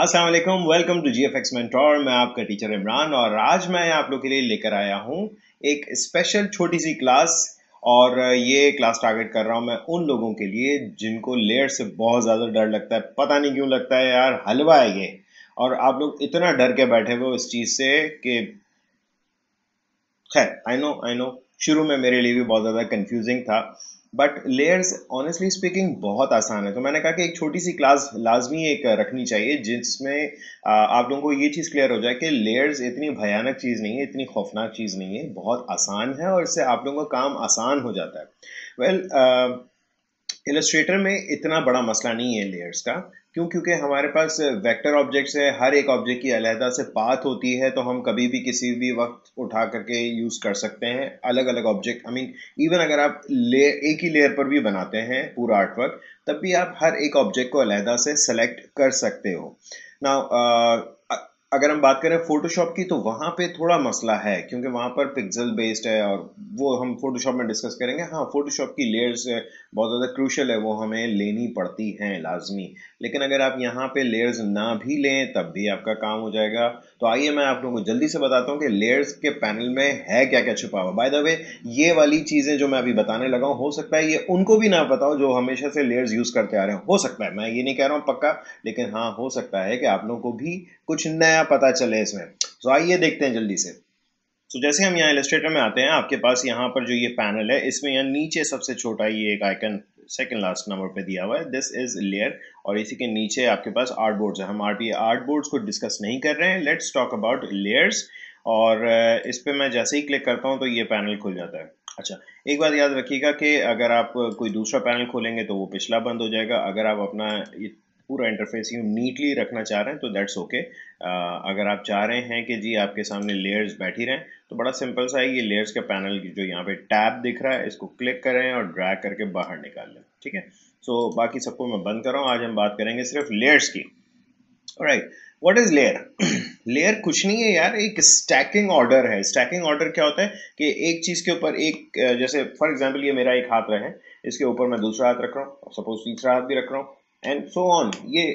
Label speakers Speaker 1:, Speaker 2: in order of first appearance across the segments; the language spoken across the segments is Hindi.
Speaker 1: Aslam welcome to G F X मैं आपका टीचर इमरान और आज मैं आप लोग के लिए लेकर आया हूँ एक स्पेशल छोटी सी क्लास और ये क्लास टारगेट कर रहा हूँ मैं उन लोगों के लिए जिनको लेयर से बहुत ज़्यादा डर लगता है पता नहीं क्यों लगता है यार हलवा है ये और आप लोग इतना डर के बैठे हुए इस चीज़ से कि खैर आई नो आई नो शुरू में मेरे लिए भी बहुत ज़्यादा कन्फ्यूजिंग था बट लेयर्स ऑनेस्टली स्पीकिंग बहुत आसान है तो मैंने कहा कि एक छोटी सी क्लास लाजमी एक रखनी चाहिए जिसमें आप लोगों को ये चीज़ क्लियर हो जाए कि लेयर्स इतनी भयानक चीज़ नहीं है इतनी खौफनाक चीज़ नहीं है बहुत आसान है और इससे आप लोगों का काम आसान हो जाता है वेल well, इलस्ट्रेटर uh, में इतना बड़ा मसला नहीं है लेयर्स का क्यों क्योंकि हमारे पास वेक्टर ऑब्जेक्ट्स है हर एक ऑब्जेक्ट की अलहदा से पाथ होती है तो हम कभी भी किसी भी वक्त उठा करके यूज़ कर सकते हैं अलग अलग ऑब्जेक्ट आई मीन इवन अगर आप ले एक ही लेयर पर भी बनाते हैं पूरा आर्टवर्क तब भी आप हर एक ऑब्जेक्ट को अलहदा से सेलेक्ट कर सकते हो ना अगर हम बात करें फोटोशॉप की तो वहाँ पे थोड़ा मसला है क्योंकि वहाँ पर पिक्सल बेस्ड है और वो हम फोटोशॉप में डिस्कस करेंगे हाँ फोटोशॉप की लेयर्स बहुत ज़्यादा क्रूशल है वो हमें लेनी पड़ती हैं लाजमी लेकिन अगर आप यहाँ पे लेयर्स ना भी लें तब भी आपका काम हो जाएगा तो आइए मैं आप लोगों को जल्दी से बताता हूँ कि लेयर्स के पैनल में है क्या क्या छुपा हुआ बाय द वे ये वाली चीज़ें जो मैं अभी बताने लगा हूँ हो सकता है ये उनको भी ना बताओ जो हमेशा से लेयर्स यूज़ करते आ रहे हैं हो सकता है मैं ये नहीं कह रहा हूँ पक्का लेकिन हाँ हो सकता है कि आप लोगों को भी कुछ नया पता चले इसमें तो आइए देखते हैं जल्दी से तो जैसे हम यहाँ एलिस्ट्रेटर में आते हैं आपके पास यहाँ पर जो ये पैनल है इसमें यहाँ नीचे सबसे छोटा ये एक आइकन सेकेंड लास्ट नंबर पे दिया हुआ है दिस इज लेयर और इसी के नीचे आपके पास आर्ट बोर्ड्स है हम आर ये आर्ट बोर्ड्स को डिस्कस नहीं कर रहे हैं लेट्स टॉक अबाउट लेयर्स और इस पर मैं जैसे ही क्लिक करता हूँ तो ये पैनल खुल जाता है अच्छा एक बात याद रखिएगा कि अगर आप कोई दूसरा पैनल खोलेंगे तो वो पिछला बंद हो जाएगा अगर आप अपना पूरा इंटरफेस यू नीटली रखना चाह रहे हैं तो दैट्स ओके okay. Uh, अगर आप चाह रहे हैं कि जी आपके सामने लेयर्स बैठी रहें तो बड़ा सिंपल सा है ये लेयर्स का पैनल जो यहाँ पे टैब दिख रहा है इसको क्लिक करें और ड्रैग करके बाहर निकाल लें ठीक है सो so, बाकी सबको मैं बंद कर रहा हूँ आज हम बात करेंगे सिर्फ लेयर्स की right what is layer layer कुछ नहीं है यार एक स्टैकिंग ऑर्डर है स्टैकिंग ऑर्डर क्या होता है कि एक चीज़ के ऊपर एक जैसे फॉर एग्जाम्पल ये मेरा एक हाथ रहे इसके ऊपर मैं दूसरा हाथ रख रहा हूँ सपोज तीसरा हाथ भी रख रहा हूँ एंड सो ऑन ये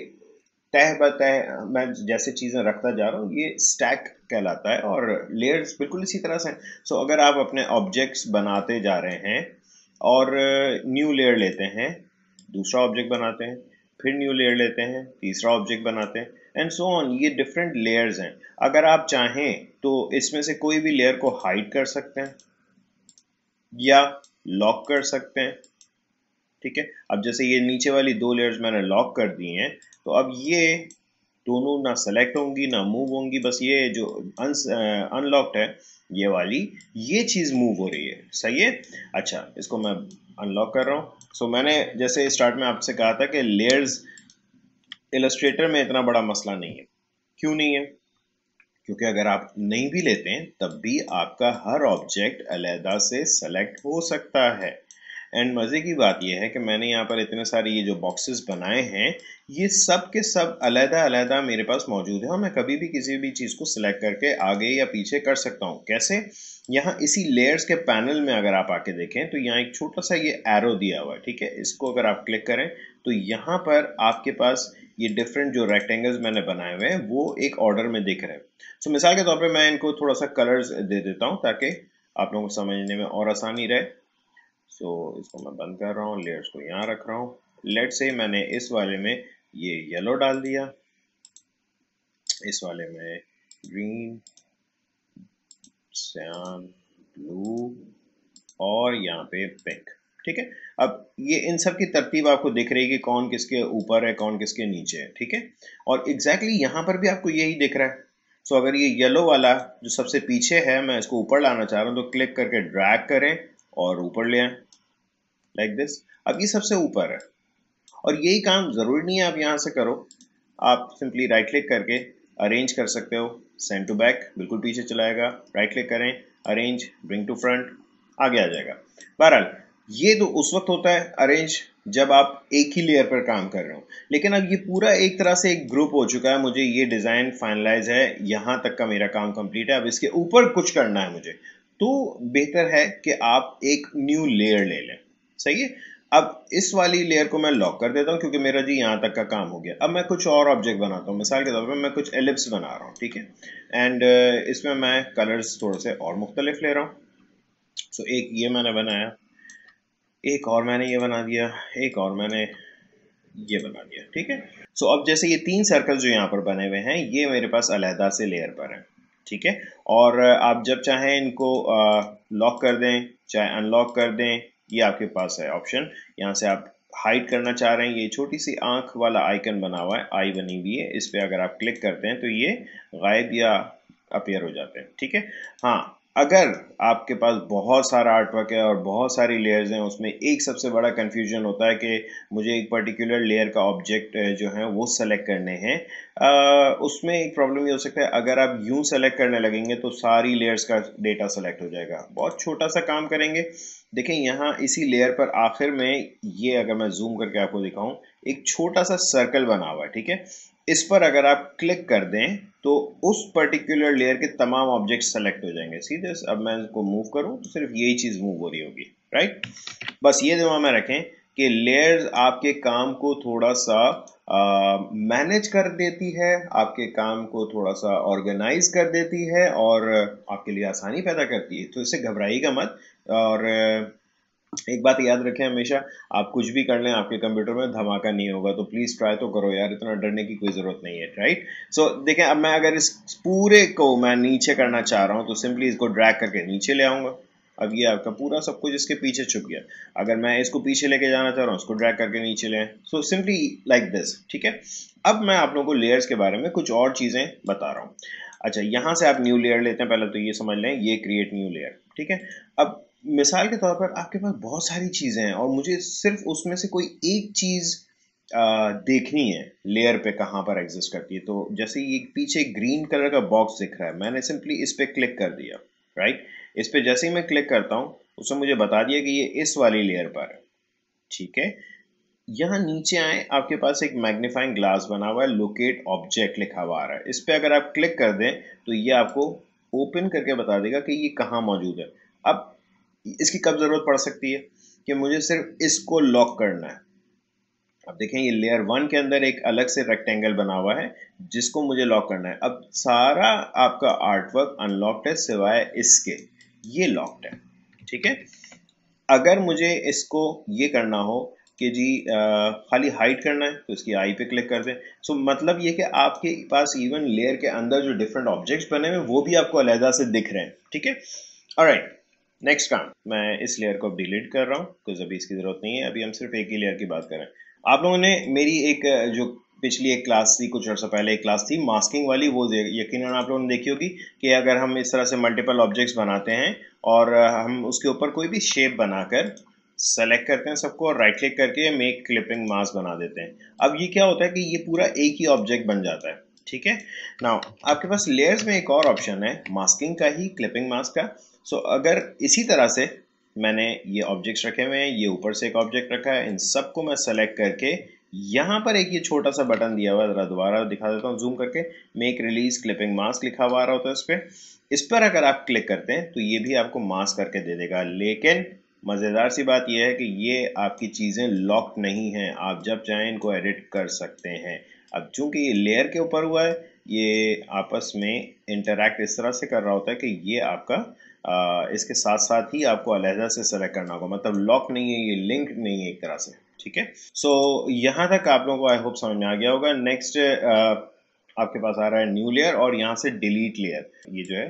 Speaker 1: तह ब तह मैं जैसे चीज़ें रखता जा रहा हूँ ये स्टैक कहलाता है और लेयर्स बिल्कुल इसी तरह से हैं सो so, अगर आप अपने ऑब्जेक्ट्स बनाते जा रहे हैं और न्यू uh, लेयर लेते हैं दूसरा ऑब्जेक्ट बनाते हैं फिर न्यू लेयर लेते हैं तीसरा ऑब्जेक्ट बनाते हैं एंड सो ऑन ये डिफरेंट लेयर्स हैं अगर आप चाहें तो इसमें से कोई भी लेयर को हाइड कर सकते हैं या लॉक कर सकते हैं ठीक है अब जैसे ये नीचे वाली दो लेयर्स मैंने लॉक कर दी हैं तो अब ये दोनों ना सेलेक्ट होंगी ना मूव होंगी बस ये जो अनलॉक्ड uh, है ये वाली ये चीज़ मूव हो रही है सही है अच्छा इसको मैं अनलॉक कर रहा हूँ सो so, मैंने जैसे स्टार्ट में आपसे कहा था कि लेयर्स इलस्ट्रेटर में इतना बड़ा मसला नहीं है क्यों नहीं है क्योंकि अगर आप नहीं भी लेते हैं तब भी आपका हर ऑब्जेक्ट अलहदा से सेलेक्ट हो सकता है एंड मज़े की बात यह है कि मैंने यहाँ पर इतने सारे ये जो बॉक्सेस बनाए हैं ये सब के सब अलहदा अलहदा मेरे पास मौजूद है और मैं कभी भी किसी भी चीज़ को सिलेक्ट करके आगे या पीछे कर सकता हूँ कैसे यहाँ इसी लेयर्स के पैनल में अगर आप आके देखें तो यहाँ एक छोटा सा ये एरो दिया हुआ है ठीक है इसको अगर आप क्लिक करें तो यहाँ पर आपके पास ये डिफरेंट जो रेक्टेंगल्स मैंने बनाए हुए हैं वो एक ऑर्डर में दिख रहे हैं सो so, मिसाल के तौर पे मैं इनको थोड़ा सा कलर्स दे देता हूँ ताकि आप लोगों को समझने में और आसानी रहे सो so, इसको मैं बंद कर रहा हूँ लेयर्स को यहाँ रख रहा हूँ लेट से मैंने इस वाले में ये येलो डाल दिया इस वाले में ग्रीन सैन ब्लू और यहाँ पे पिंक ठीक है अब ये इन सब की तरतीब आपको दिख रही है कि कौन किसके ऊपर है कौन किसके नीचे है ठीक है और एग्जैक्टली exactly यहाँ पर भी आपको यही दिख रहा है सो so, अगर ये येलो वाला जो सबसे पीछे है मैं इसको ऊपर लाना चाह रहा हूँ तो क्लिक करके ड्रैग करें और ऊपर ले आए लाइक दिस अब ये सबसे ऊपर है और यही काम ज़रूरी नहीं है आप यहां से करो आप सिंपली राइट क्लिक करके अरेंज कर सकते हो सेंड टू बैक बिल्कुल पीछे चलाएगा राइट क्लिक करें अरेंज ब्रिंग टू फ्रंट आगे आ जाएगा बहरहाल ये तो उस वक्त होता है अरेंज जब आप एक ही लेयर पर काम कर रहे हो लेकिन अब ये पूरा एक तरह से एक ग्रुप हो चुका है मुझे ये डिज़ाइन फाइनलाइज है यहां तक का मेरा काम कंप्लीट है अब इसके ऊपर कुछ करना है मुझे तो बेहतर है कि आप एक न्यू लेयर ले लें सही है अब इस वाली लेयर को मैं लॉक कर देता हूँ क्योंकि मेरा जी यहां तक का काम हो गया अब मैं कुछ और ऑब्जेक्ट बनाता हूँ मिसाल के तौर पर मैं कुछ एलिप्स बना रहा हूं ठीक है एंड uh, इसमें मैं कलर्स थोड़े से और मुख्तलिफ ले रहा हूं सो so, एक ये मैंने बनाया एक और मैंने ये बना दिया एक और मैंने ये बना दिया ठीक है सो so, अब जैसे ये तीन सर्कल जो यहाँ पर बने हुए हैं ये मेरे पास अलहदा से लेयर पर है ठीक है और आप जब चाहें इनको लॉक कर दें चाहे अनलॉक कर दें ये आपके पास है ऑप्शन यहाँ से आप हाइड करना चाह रहे हैं ये छोटी सी आंख वाला आइकन बना हुआ है आई बनी हुई है इस पर अगर आप क्लिक करते हैं तो ये गायब या अपेयर हो जाते हैं ठीक है हाँ अगर आपके पास बहुत सारा आर्टवर्क है और बहुत सारी लेयर्स हैं उसमें एक सबसे बड़ा कन्फ्यूजन होता है कि मुझे एक पर्टिकुलर लेयर का ऑब्जेक्ट जो है वो सेलेक्ट करने हैं उसमें एक प्रॉब्लम ये हो सकता है अगर आप यूं सेलेक्ट करने लगेंगे तो सारी लेयर्स का डेटा सेलेक्ट हो जाएगा बहुत छोटा सा काम करेंगे देखें यहाँ इसी लेयर पर आखिर में ये अगर मैं जूम करके आपको दिखाऊँ एक छोटा सा सर्कल बना हुआ है ठीक है इस पर अगर आप क्लिक कर दें तो उस पर्टिकुलर लेयर के तमाम ऑब्जेक्ट सेलेक्ट हो जाएंगे सीधे अब मैं इसको मूव करूँ तो सिर्फ यही चीज़ मूव हो रही होगी राइट बस ये दिमाग में रखें कि लेयर्स आपके काम को थोड़ा सा मैनेज कर देती है आपके काम को थोड़ा सा ऑर्गेनाइज कर देती है और आपके लिए आसानी पैदा करती है तो इससे घबराइएगा मत और एक बात याद रखें हमेशा आप कुछ भी कर लें आपके कंप्यूटर में धमाका नहीं होगा तो प्लीज़ ट्राई तो करो यार इतना डरने की कोई ज़रूरत नहीं है राइट सो so, देखें अब मैं अगर इस पूरे को मैं नीचे करना चाह रहा हूं तो सिंपली इसको ड्रैग करके नीचे ले आऊंगा अब ये आपका पूरा सब कुछ इसके पीछे छुप गया अगर मैं इसको पीछे लेके जाना चाह रहा हूँ उसको ड्रैक करके नीचे ले सो सिंपली लाइक दिस ठीक है अब मैं आप लोगों को लेयर्स के बारे में कुछ और चीज़ें बता रहा हूँ अच्छा यहाँ से आप न्यू लेयर लेते हैं पहले तो ये समझ लें ये क्रिएट न्यू लेयर ठीक है अब मिसाल के तौर पर आपके पास बहुत सारी चीज़ें हैं और मुझे सिर्फ उसमें से कोई एक चीज़ देखनी है लेयर पे कहाँ पर एग्जिस्ट करती है तो जैसे ये पीछे ग्रीन कलर का बॉक्स दिख रहा है मैंने सिंपली इस पर क्लिक कर दिया राइट इस पर जैसे ही मैं क्लिक करता हूँ उसने मुझे बता दिया कि ये इस वाली लेयर पर है ठीक है यहाँ नीचे आए आपके पास एक मैग्नीफाइंग ग्लास बना हुआ है लोकेट ऑब्जेक्ट लिखा हुआ आ रहा है इस पर अगर आप क्लिक कर दें तो ये आपको ओपन करके बता देगा कि ये कहाँ मौजूद है अब इसकी कब ज़रूरत पड़ सकती है कि मुझे सिर्फ इसको लॉक करना है अब देखें ये लेयर वन के अंदर एक अलग से रेक्टेंगल बना हुआ है जिसको मुझे लॉक करना है अब सारा आपका आर्टवर्क अनलॉक्ड है सिवाय इसके ये लॉक्ड है ठीक है अगर मुझे इसको ये करना हो कि जी आ, खाली हाइट करना है तो इसकी आई पे क्लिक कर दें सो so, मतलब ये कि आपके पास इवन लेयर के अंदर जो डिफरेंट ऑब्जेक्ट्स बने हुए वो भी आपको अलहदा से दिख रहे हैं ठीक है राइट नेक्स्ट काम मैं इस लेयर को डिलीट कर रहा हूँ कुछ अभी इसकी ज़रूरत नहीं है अभी हम सिर्फ एक ही लेयर की बात करें आप लोगों ने मेरी एक जो पिछली एक क्लास थी कुछ अर्सा पहले एक क्लास थी मास्किंग वाली वो यकीन आप लोगों ने देखी होगी कि अगर हम इस तरह से मल्टीपल ऑब्जेक्ट्स बनाते हैं और हम उसके ऊपर कोई भी शेप बनाकर सेलेक्ट करते हैं सबको और राइट क्लिक करके मेक क्लिपिंग मास्क बना देते हैं अब ये क्या होता है कि ये पूरा एक ही ऑब्जेक्ट बन जाता है ठीक है ना आपके पास लेयर्स में एक और ऑप्शन है मास्किंग का ही क्लिपिंग मास्क का सो so, अगर इसी तरह से मैंने ये ऑब्जेक्ट्स रखे हुए हैं ये ऊपर से एक ऑब्जेक्ट रखा है इन सबको मैं सेलेक्ट करके यहाँ पर एक ये छोटा सा बटन दिया हुआ है जरा दोबारा दिखा देता हूँ जूम करके मेक रिलीज क्लिपिंग मास्क लिखा हुआ आ रहा होता है इस पर इस पर अगर आप क्लिक करते हैं तो ये भी आपको मास्क करके दे देगा लेकिन मज़ेदार सी बात यह है कि ये आपकी चीज़ें लॉक नहीं हैं आप जब चाहें इनको एडिट कर सकते हैं अब चूँकि ये लेयर के ऊपर हुआ है ये आपस में इंटरेक्ट इस तरह से कर रहा होता है कि ये आपका इसके साथ साथ ही आपको अलहदा से सेलेक्ट करना होगा मतलब लॉक नहीं है ये लिंक नहीं है एक तरह से ठीक है सो यहाँ तक आप लोगों को आई होप समझ में आ गया होगा नेक्स्ट आपके पास आ रहा है न्यू लेयर और यहाँ से डिलीट लेयर ये जो है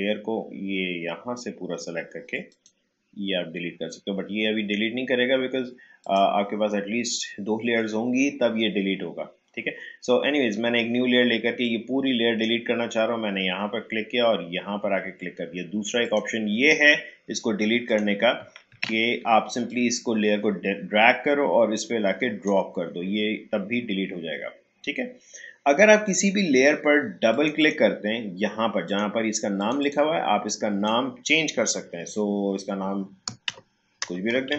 Speaker 1: लेयर को ये यहाँ से पूरा सेलेक्ट करके ये आप डिलीट कर सकते हो बट ये अभी डिलीट नहीं करेगा बिकॉज आपके पास एटलीस्ट दो लेयर्स होंगी तब ये डिलीट होगा ठीक है सो एनीवेज मैंने एक न्यू लेयर लेकर के ये पूरी लेयर डिलीट करना चाह रहा हूँ मैंने यहाँ पर क्लिक किया और यहाँ पर आके क्लिक कर दिया दूसरा एक ऑप्शन ये है इसको डिलीट करने का कि आप सिंपली इसको लेयर को ड्रैग करो और इस पर ला ड्रॉप कर दो ये तब भी डिलीट हो जाएगा ठीक है अगर आप किसी भी लेयर पर डबल क्लिक करते हैं यहाँ पर जहाँ पर इसका नाम लिखा हुआ है आप इसका नाम चेंज कर सकते हैं सो so, इसका नाम कुछ भी रख दें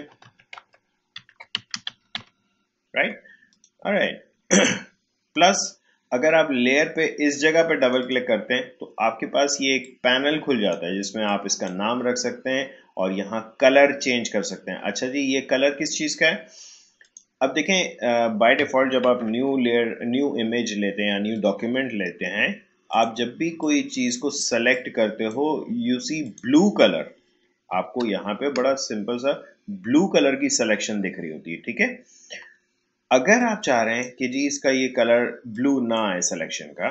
Speaker 1: राइट right? राइट प्लस अगर आप लेयर पे इस जगह पे डबल क्लिक करते हैं तो आपके पास ये एक पैनल खुल जाता है जिसमें आप इसका नाम रख सकते हैं और यहाँ कलर चेंज कर सकते हैं अच्छा जी ये कलर किस चीज़ का है अब देखें बाय डिफ़ॉल्ट जब आप न्यू लेयर न्यू इमेज लेते हैं या न्यू डॉक्यूमेंट लेते हैं आप जब भी कोई चीज़ को सेलेक्ट करते हो यू सी ब्लू कलर आपको यहाँ पे बड़ा सिंपल सा ब्लू कलर की सिलेक्शन दिख रही होती है ठीक है अगर आप चाह रहे हैं कि जी इसका ये कलर ब्लू ना आए सिलेक्शन का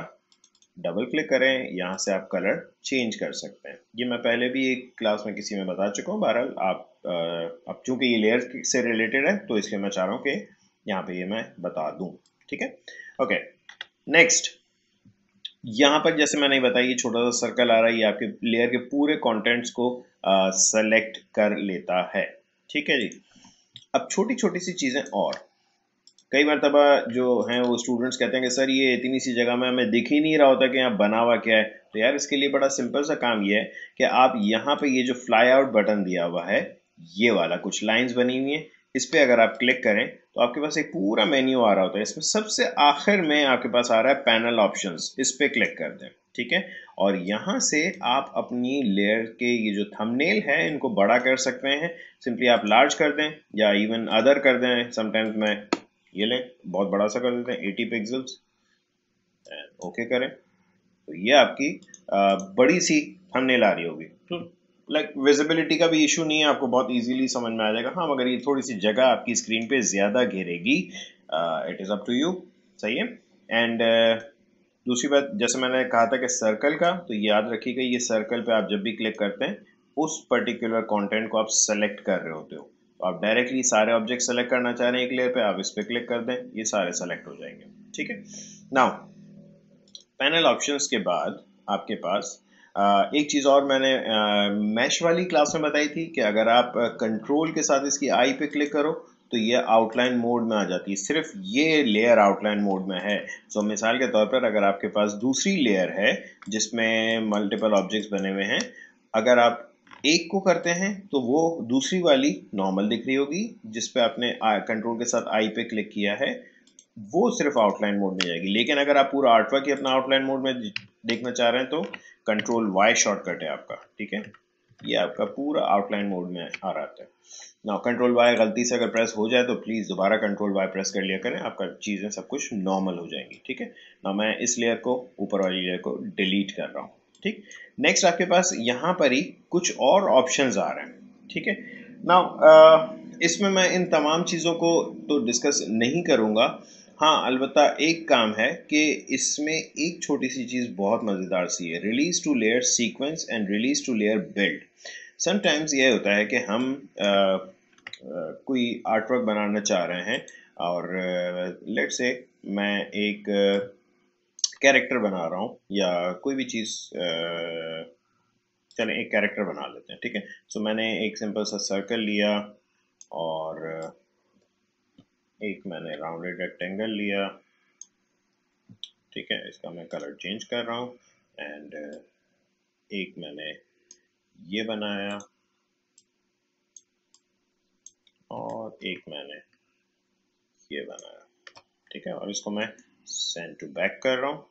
Speaker 1: डबल क्लिक करें यहाँ से आप कलर चेंज कर सकते हैं ये मैं पहले भी एक क्लास में किसी में बता चुका हूँ बहरहाल आप अब चूंकि ये लेयर से रिलेटेड है तो इसलिए मैं चाह रहा हूँ कि यहाँ पे ये मैं बता दूँ ठीक है ओके नेक्स्ट यहाँ पर जैसे मैंने बताया ये छोटा सा सर्कल आ रहा है ये आपके लेयर के पूरे कॉन्टेंट्स को सेलेक्ट कर लेता है ठीक है जी अब छोटी छोटी सी चीज़ें और कई मरतबा जो हैं वो स्टूडेंट्स कहते हैं कि सर ये इतनी सी जगह में हमें दिख ही नहीं रहा होता कि यहाँ बना हुआ क्या है तो यार इसके लिए बड़ा सिंपल सा काम ये है कि आप यहाँ पे ये जो फ्लाई आउट बटन दिया हुआ है ये वाला कुछ लाइंस बनी हुई हैं इस पर अगर आप क्लिक करें तो आपके पास एक पूरा मेन्यू आ रहा होता है इसमें सबसे आखिर में आपके पास आ रहा है पैनल ऑप्शन इस पर क्लिक कर दें ठीक है और यहाँ से आप अपनी लेयर के ये जो थंबनेल है इनको बड़ा कर सकते हैं सिंपली आप लार्ज कर दें या इवन अदर कर दें समटाइम्स मैं ये लेग बहुत बड़ा सा कर देते हैं एटी पिक्सल्स ओके करें तो ये आपकी आ, बड़ी सी थंबनेल आ रही होगी तो लाइक विजिबिलिटी का भी इशू नहीं है आपको बहुत इजीली समझ में आ जाएगा हाँ मगर ये थोड़ी सी जगह आपकी स्क्रीन पे ज़्यादा घेरेगी it is up to you सही है एंड दूसरी बात जैसे मैंने कहा था कि सर्कल का तो याद रखिएगा ये सर्कल पे आप जब भी क्लिक करते हैं उस पर्टिकुलर कंटेंट को आप सेलेक्ट कर रहे होते हो आप डायरेक्टली सारे ऑब्जेक्ट सेलेक्ट करना चाह रहे हैं एक लेयर पे आप इस पर क्लिक कर दें ये सारे सेलेक्ट हो जाएंगे ठीक है नाउ पैनल ऑप्शंस के बाद आपके पास एक चीज़ और मैंने मैश वाली क्लास में बताई थी कि अगर आप कंट्रोल के साथ इसकी आई पे क्लिक करो तो ये आउटलाइन मोड में आ जाती है सिर्फ ये लेयर आउटलाइन मोड में है सो so, मिसाल के तौर पर अगर आपके पास दूसरी लेयर है जिसमें मल्टीपल ऑब्जेक्ट्स बने हुए हैं अगर आप एक को करते हैं तो वो दूसरी वाली नॉर्मल दिख रही होगी जिस पे आपने कंट्रोल के साथ आई पे क्लिक किया है वो सिर्फ आउटलाइन मोड में जाएगी लेकिन अगर आप पूरा आर्टवर्क ही अपना आउटलाइन मोड में देखना चाह रहे हैं तो कंट्रोल वाई शॉर्टकट है आपका ठीक है ये आपका पूरा आउटलाइन मोड में आ रहा है ना कंट्रोल वाई गलती से अगर प्रेस हो जाए तो प्लीज़ दोबारा कंट्रोल वाई प्रेस कर लिया करें आपका चीज़ें सब कुछ नॉर्मल हो जाएंगी ठीक है ना मैं इस लेयर को ऊपर वाली लेयर को डिलीट कर रहा हूँ ठीक नेक्स्ट आपके पास यहाँ पर ही कुछ और ऑप्शंस आ रहे हैं ठीक है ना इसमें मैं इन तमाम चीज़ों को तो डिस्कस नहीं करूँगा हाँ अलबत् एक काम है कि इसमें एक छोटी सी चीज़ बहुत मज़ेदार सी है release to layer sequence and release to layer build sometimes ये होता है कि हम आ, आ, कोई आर्टवर्क बनाना चाह रहे हैं और लेट्स से मैं एक कैरेक्टर बना रहा हूँ या कोई भी चीज़ चलें एक कैरेक्टर बना लेते हैं ठीक है सो मैंने एक सिंपल सा सर्कल लिया और एक मैंने राउंडेड रेक्टेंगल लिया ठीक है इसका मैं कलर चेंज कर रहा हूँ एंड एक मैंने ये बनाया और एक मैंने ये बनाया ठीक है और इसको मैं सेंड टू बैक कर रहा हूँ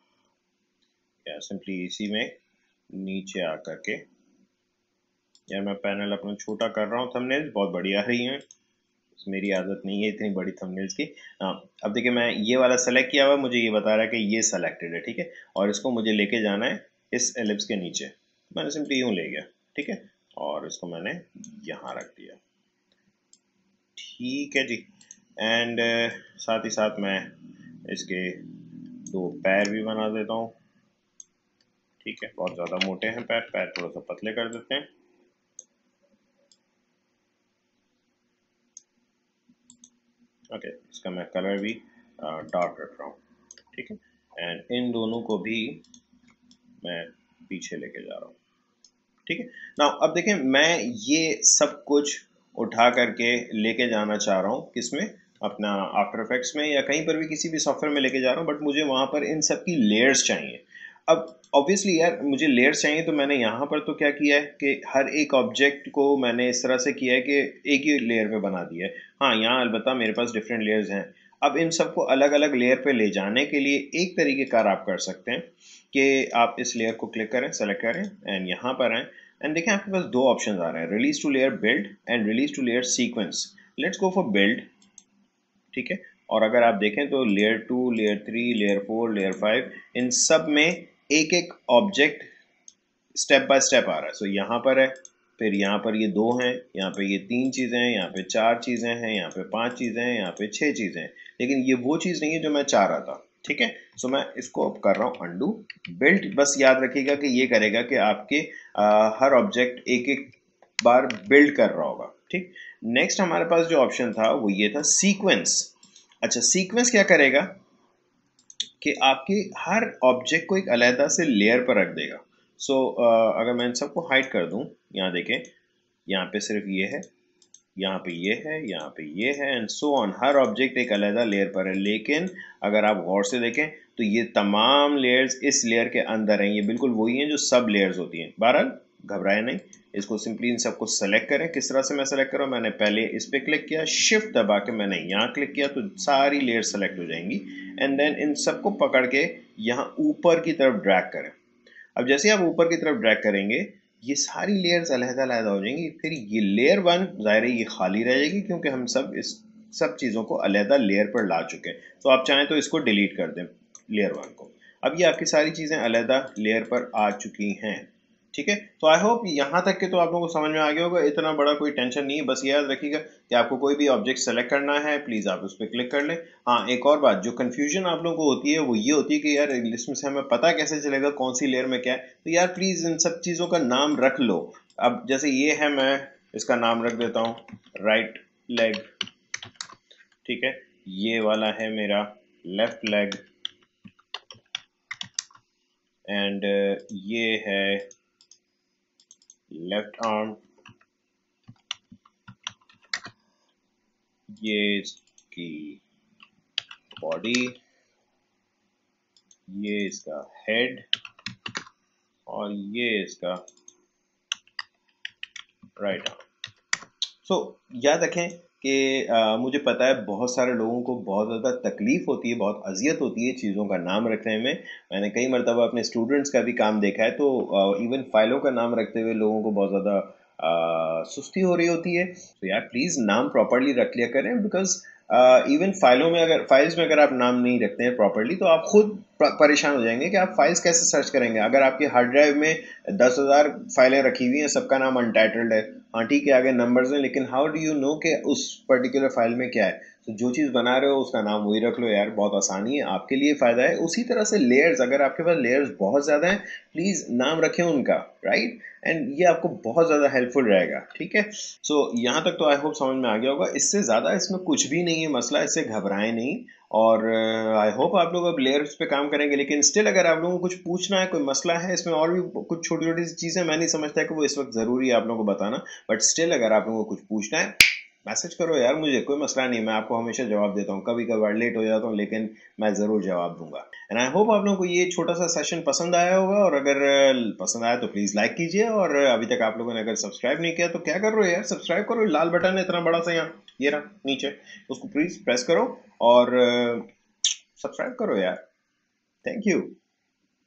Speaker 1: या सिंपली इसी में नीचे आ करके यार मैं पैनल अपना छोटा कर रहा हूँ थंबनेल्स बहुत बढ़िया रही हैं मेरी आदत नहीं है इतनी बड़ी थंबनेल्स की आ, हाँ, अब देखिए मैं ये वाला सेलेक्ट किया हुआ मुझे ये बता रहा है कि ये सेलेक्टेड है ठीक है और इसको मुझे लेके जाना है इस एलिप्स के नीचे मैंने सिंपली यूँ ले गया ठीक है और इसको मैंने यहाँ रख दिया ठीक है जी एंड uh, साथ ही साथ मैं इसके दो पैर भी बना देता हूँ ठीक है बहुत ज़्यादा मोटे हैं पैर पैर थोड़ा सा पतले कर देते हैं ओके इसका मैं कलर भी डार्क रख रहा हूँ ठीक है एंड इन दोनों को भी मैं पीछे लेके जा रहा हूँ ठीक है ना अब देखें मैं ये सब कुछ उठा करके लेके जाना चाह रहा हूँ किसमें अपना आफ्टर इफेक्ट्स में या कहीं पर भी किसी भी सॉफ्टवेयर में लेके जा रहा हूँ बट मुझे वहाँ पर इन सब की लेयर्स चाहिए अब ऑब्वियसली यार मुझे लेयर्स चाहिए तो मैंने यहाँ पर तो क्या किया है कि हर एक ऑब्जेक्ट को मैंने इस तरह से किया है कि एक ही लेयर में बना दिया है हाँ यहाँ अलबत्त मेरे पास डिफरेंट लेयर्स हैं अब इन सबको अलग अलग लेयर पे ले जाने के लिए एक तरीके कार आप कर सकते हैं कि आप इस लेयर को क्लिक करें सेलेक्ट करें एंड यहाँ पर आएँ एंड देखें आपके पास दो ऑप्शन आ रहे हैं release to layer build and release to layer sequence let's go for build ठीक है और अगर आप देखें तो layer two layer three layer four layer five इन सब में एक एक ऑब्जेक्ट स्टेप बाय स्टेप आ रहा है सो so, यहाँ पर है फिर यहाँ पर ये दो हैं यहाँ पे ये तीन चीज़ें हैं यहाँ पे चार चीज़ें हैं यहाँ पे पांच चीज़ें हैं यहाँ पे छह चीज़ें हैं लेकिन ये वो चीज़ नहीं है जो मैं चाह रहा था ठीक है सो मैं इसको अब कर रहा हूँ अंडू बिल्ट बस याद रखिएगा कि ये करेगा कि आपके आ, हर ऑब्जेक्ट एक एक बार बिल्ड कर रहा होगा ठीक नेक्स्ट हमारे पास जो ऑप्शन था वो ये था सीक्वेंस अच्छा सीक्वेंस क्या करेगा कि आपके हर ऑब्जेक्ट को एक अलहदा से लेयर पर रख देगा सो so, uh, अगर मैं इन सबको हाइड कर दूँ यहाँ देखें यहाँ पे सिर्फ ये है यहाँ पे ये है यहाँ पे ये है एंड सो ऑन हर ऑब्जेक्ट एक अलहदा लेयर पर है लेकिन अगर आप गौर से देखें तो ये तमाम लेयर्स इस लेयर के अंदर हैं ये बिल्कुल वही हैं जो सब लेयर्स होती हैं बहरहाल घबराए नहीं इसको सिंपली इन सबको सेलेक्ट करें किस तरह से मैं सेलेक्ट करूँ मैंने पहले इस पर क्लिक किया शिफ्ट दबा के मैंने यहाँ क्लिक किया तो सारी लेयर सेलेक्ट हो जाएंगी एंड देन इन सबको पकड़ के यहाँ ऊपर की तरफ ड्रैक करें अब जैसे आप ऊपर की तरफ ड्रैक करेंगे ये सारी लेयर्स अलहदा अलहदा हो जाएंगी फिर ये लेयर वन ज़ाहिर ये खाली रह जाएगी क्योंकि हम सब इस सब चीज़ों को अलहदा लेयर पर ला चुके हैं तो आप चाहें तो इसको डिलीट कर दें लेयर वन को अब ये आपकी सारी चीज़ें अलहदा लेयर पर आ चुकी हैं ठीक है तो आई होप यहाँ तक के तो आप लोगों को समझ में आ गया होगा इतना बड़ा कोई टेंशन नहीं है बस याद रखिएगा कि आपको कोई भी ऑब्जेक्ट सेलेक्ट करना है प्लीज़ आप उस पर क्लिक कर लें हाँ एक और बात जो कन्फ्यूजन आप लोगों को होती है वो ये होती है कि यार इसमें से हमें पता कैसे चलेगा कौन सी लेयर में क्या है तो यार प्लीज़ इन सब चीज़ों का नाम रख लो अब जैसे ये है मैं इसका नाम रख देता हूँ राइट लेग ठीक है ये वाला है मेरा लेफ्ट लेग एंड ये है लेफ्ट आर्म ये इसकी बॉडी ये इसका हेड और ये इसका राइट आर्म सो याद रखें कि मुझे पता है बहुत सारे लोगों को बहुत ज़्यादा तकलीफ़ होती है बहुत अजियत होती है चीज़ों का नाम रखने में मैंने कई मरतबा अपने स्टूडेंट्स का भी काम देखा है तो इवन फाइलों का नाम रखते हुए लोगों को बहुत ज़्यादा सुस्ती हो रही होती है तो यार प्लीज़ नाम प्रॉपरली रख लिया करें बिकॉज़ इवन uh, फाइलों में अगर फाइल्स में अगर आप नाम नहीं रखते हैं प्रॉपरली तो आप खुद परेशान हो जाएंगे कि आप फाइल्स कैसे सर्च करेंगे अगर आपके हार्ड ड्राइव में दस हज़ार फाइलें रखी हुई हैं सबका नाम अनटाइटल्ड है हाँ ठीक है आगे नंबर्स हैं लेकिन हाउ डू यू नो कि उस पर्टिकुलर फाइल में क्या है तो जो चीज़ बना रहे हो उसका नाम वही रख लो यार बहुत आसानी है आपके लिए फ़ायदा है उसी तरह से लेयर्स अगर आपके पास लेयर्स बहुत ज़्यादा हैं प्लीज़ नाम रखें उनका राइट एंड ये आपको बहुत ज़्यादा हेल्पफुल रहेगा ठीक है सो so, यहाँ तक तो आई होप समझ में आ गया होगा इससे ज़्यादा इसमें कुछ भी नहीं है मसला इससे घबराएं नहीं और आई uh, होप आप लोग अब लेयर्स पे काम करेंगे लेकिन स्टिल अगर आप लोगों को कुछ पूछना है कोई मसला है इसमें और भी कुछ छोटी छोटी सी चीज़ें मैं नहीं समझता कि वो इस वक्त ज़रूरी है आप लोगों को बताना बट स्टिल अगर आप लोगों को कुछ पूछना है मैसेज करो यार मुझे कोई मसला नहीं मैं आपको हमेशा जवाब देता हूँ कभी कभार लेट हो जाता हूँ लेकिन मैं ज़रूर जवाब दूंगा एंड आई होप आप लोगों को ये छोटा सा सेशन पसंद आया होगा और अगर पसंद आया तो प्लीज़ लाइक कीजिए और अभी तक आप लोगों ने अगर सब्सक्राइब नहीं किया तो क्या कर रहे हो यार सब्सक्राइब करो लाल बटन है इतना बड़ा सा यहाँ ये रहा नीचे उसको प्लीज़ प्रेस करो और सब्सक्राइब करो यार थैंक यू